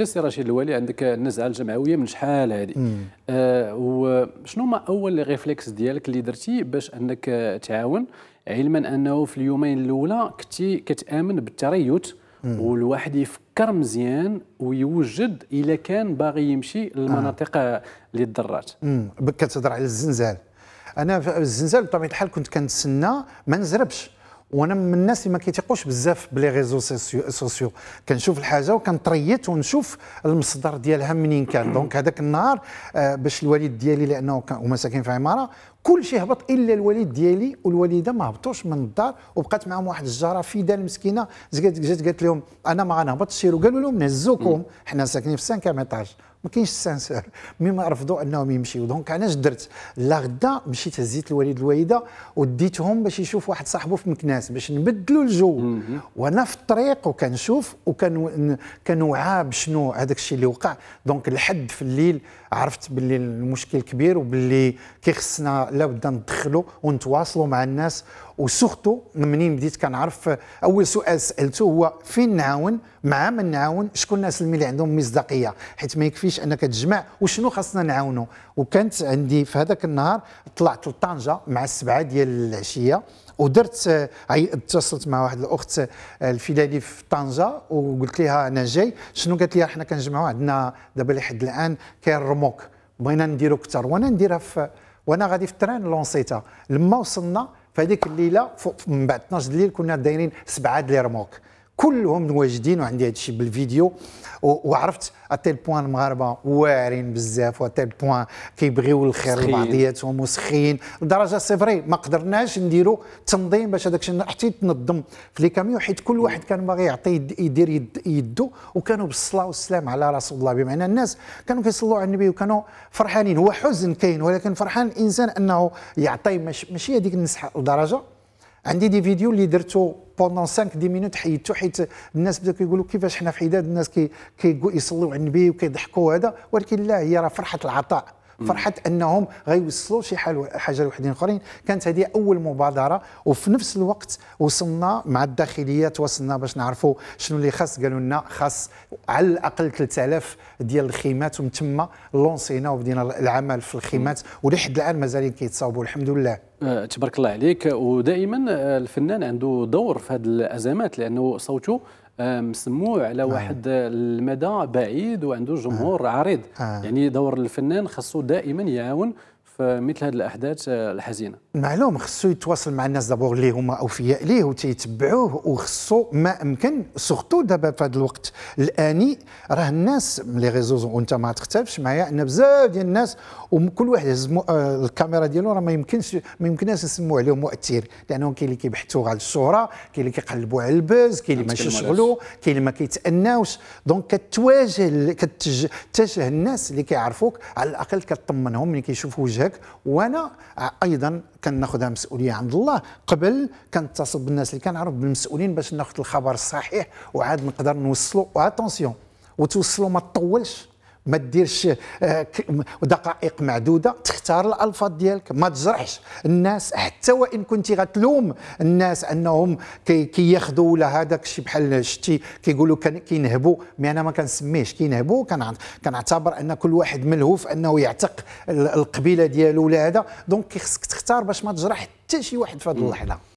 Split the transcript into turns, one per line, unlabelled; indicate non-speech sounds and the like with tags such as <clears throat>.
انت سي رشيد الوالي عندك النزعه الجمعويه من شحال هذه آه وشنو ما اول ريفلكس ديالك اللي درتي باش انك تعاون علما انه في اليومين الاولى كنتي كتامن بالتريث والواحد يفكر مزيان ويوجد الا كان باغي يمشي للمناطق آه. اللي تضرات
كتهضر على الزنزال انا في الزنزال بطبيعه الحال كنت كنتسنى ما نزربش وانا من الناس اللي ما كيتيقوش بزاف بلي ريزو سوسيو كنشوف الحاجه وكنطريت ونشوف المصدر ديالها منين كان <clears throat> دونك هذاك النهار آه، باش الوالد ديالي لانه هما ساكنين في عماره كل شيء هبط الا الوالد ديالي والوالده ما هبطوش من الدار وبقات معاهم واحد الجاره فدا المسكينه جات قالت لهم انا ما غنهبطش سيروا قالوا لهم نهزوكم حنا ساكنين في 5 كاميطاج ما كاينش السانسور مما رفضوا انهم يمشيوا دونك علاش درت لا غدا مشيت هزيت الوالد الوالده وديتهم باش يشوف واحد صاحبه في مكناس باش نبدلوا الجو وانا في الطريق وكنشوف وكان كنوعى بشنو هذاك الشيء اللي وقع دونك الحد في الليل عرفت باللي المشكل كبير وباللي كيخصنا لا لابد ندخلوا ونتواصلوا مع الناس وسورتو منين بديت كنعرف اول سؤال سالته هو فين نعاون مع من نعاون شكون الناس اللي عندهم مصداقيه حيت ما يكفيش انك تجمع وشنو خاصنا نعاونوا وكانت عندي في هذاك النهار طلعت لطنجه مع السبعه ديال العشيه ودرت اتصلت مع واحد الاخت الفلالي في طنجه وقلت لها انا جاي شنو قالت لي حنا كنجمعوا عندنا دابا لحد الان كاين الرموك بغينا نديرو كثر وانا نديرها في وانا غادي في التران لونسيتها لما وصلنا في هذيك الليله من بعد 12 الليل كنا دايرين سبعه ديال الرموك كلهم واجدين وعندي هذا الشيء بالفيديو وعرفت اتيل بوان المغاربه واعرين بزاف واتيل بوان كيبغيو الخير لبعضياتهم وسخين لدرجه سي فري ما قدرناش نديروا تنظيم باش هذاك الشيء حتى يتنظم في لي كاميو حيت كل واحد كان باغي يعطي يدير يد يدو وكانوا بالصلاه والسلام على رسول الله بمعنى الناس كانوا كيصلوا على النبي وكانوا فرحانين هو حزن كاين ولكن فرحان الانسان انه يعطي ماشي هذيك النسحه لدرجه عندي دي فيديو اللي درتو بوندون 5 دي مينوت حيدتو حيت الناس بداو كيقولوا كيفاش حنا في حداد الناس كيصليو كي على النبي وكيضحكوا هذا ولكن لا هي راه فرحه العطاء فرحت انهم غيوصلوا شي حاجه لوحدين اخرين كانت هذه اول مبادره وفي نفس الوقت وصلنا مع الداخليه تواصلنا باش نعرفوا شنو اللي خاص قالوا لنا خاص على الاقل 3000 ديال الخيمات ومن ثم لونسينا وبدينا العمل في الخيمات ولحد الان مازالين كيتصاوبوا الحمد لله
آه، تبارك الله عليك ودائما آه، الفنان عنده دور في هذه الازمات لانه صوته آه، مسموع على آه. واحد المدى بعيد وعنده جمهور آه. عريض يعني دور الفنان خاصو دائما يعاون في مثل هذه الاحداث آه، الحزينه
معلوم خصو يتواصل مع الناس دابور اللي هما اوفياء ليه وتيتبعوه وخصو ما امكن سورتو دابا في هذا الوقت الاني راه الناس لي ريزو وانت ما تختلفش معايا ان بزاف ديال الناس وكل واحد هز آه، الكاميرا ديالو راه ما يمكنش ما يمكنش نسموا عليه مؤثر لانهم كاين اللي كيبحثوا على الشهره كاين اللي كيقلبوا على البز كاين اللي ما يشغلوا كاين اللي ما كيتأناوش دونك كتواجه كتجه الناس اللي كيعرفوك على الاقل كطمنهم ملي كيشوفوا وجهك هذاك وانا ايضا كناخذها مسؤوليه عند الله قبل كنتصل بالناس اللي كنعرف بالمسؤولين باش ناخذ الخبر الصحيح وعاد نقدر نوصلوا واتونسيون وتوصلوا ما تطولش ما ديرش آه، دقائق معدوده تختار الالفاظ ديالك ما تجرحش الناس حتى وان كنت غتلوم الناس انهم كياخذوا كي ولا هذاك شي بحال شتي كيقولوا كينهبوا مي انا ما كنسميهش كينهبوا كنعتبر ان كل واحد ملهوف انه يعتق القبيله ديالو ولا هذا دونك خصك تختار باش ما تجرح حتى شي واحد في هذه اللحظه